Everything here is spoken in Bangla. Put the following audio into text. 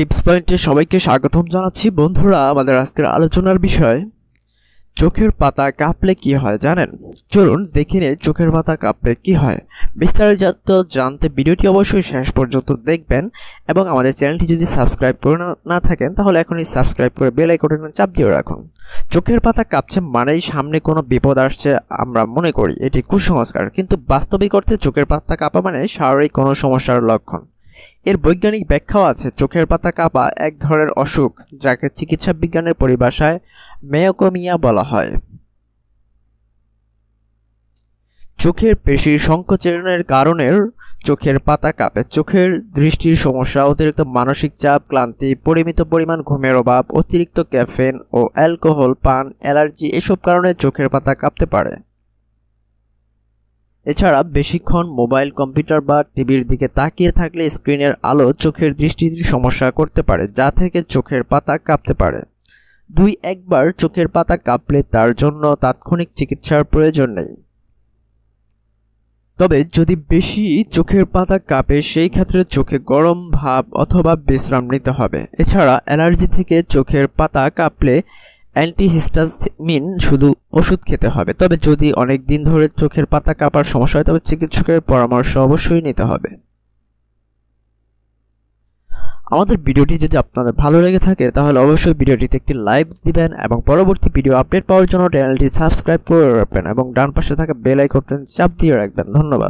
টিপস পয়েন্টে সবাইকে স্বাগতম জানাচ্ছি বন্ধুরা আমাদের আজকের আলোচনার বিষয় চোখের পাতা কাঁপলে কি হয় জানেন চলুন দেখে নিয়ে চোখের পাতা কাঁপলে কি হয় বিস্তারিত জানতে ভিডিওটি অবশ্যই শেষ পর্যন্ত দেখবেন এবং আমাদের চ্যানেলটি যদি সাবস্ক্রাইব করে না থাকেন তাহলে এখনই সাবস্ক্রাইব করে বেল আইকনটা চাপ দিয়ে রাখুন চোখের পাতা কাঁপছে মানেই সামনে কোনো বিপদ আসছে আমরা মনে করি এটি কুসংস্কার কিন্তু বাস্তবিক অর্থে চোখের পাতা কাঁপা মানে শারীরিক কোনো সমস্যার লক্ষণ এর বৈজ্ঞানিক ব্যাখ্যাও আছে চোখের পাতা কাঁপা এক ধরনের অসুখ যাকে চিকিৎসা বিজ্ঞানের পরিভাষায় মেয়োকোমিয়া বলা হয় চোখের পেশির সংকোচনের কারণে চোখের পাতা কাঁপে চোখের দৃষ্টির সমস্যা অতিরিক্ত মানসিক চাপ ক্লান্তি পরিমিত পরিমাণ ঘুমের অভাব অতিরিক্ত ক্যাফেন ও অ্যালকোহল পান অ্যালার্জি এসব কারণে চোখের পাতা কাঁপতে পারে এছাড়া বেশিক্ষণ মোবাইল কম্পিউটার বা টিভির দিকে তাকিয়ে থাকলে স্ক্রিনের আলো চোখের দৃষ্টির সমস্যা করতে পারে যা থেকে চোখের পাতা কাঁপতে পারে দুই একবার চোখের পাতা কাঁপলে তার জন্য তাৎক্ষণিক চিকিৎসার প্রয়োজন নেই তবে যদি বেশি চোখের পাতা কাঁপে সেই ক্ষেত্রে চোখে গরম ভাব অথবা বিশ্রাম নিতে হবে এছাড়া অ্যালার্জি থেকে চোখের পাতা কাঁপলে অ্যান্টিহিস্টামিন শুধু ওষুধ খেতে হবে তবে যদি অনেক দিন ধরে চোখের পাতা কাঁপার সমস্যা হয় তবে চিকিৎসকের পরামর্শ অবশ্যই নিতে হবে আমাদের ভিডিওটি যদি আপনাদের ভালো লেগে থাকে তাহলে অবশ্যই ভিডিওটিতে একটি লাইক দিবেন এবং পরবর্তী ভিডিও আপডেট পাওয়ার জন্য চ্যানেলটি সাবস্ক্রাইব করে রাখবেন এবং ডান পাশে থাকা বেল আইকনটি চাপ দিয়ে রাখবেন ধন্যবাদ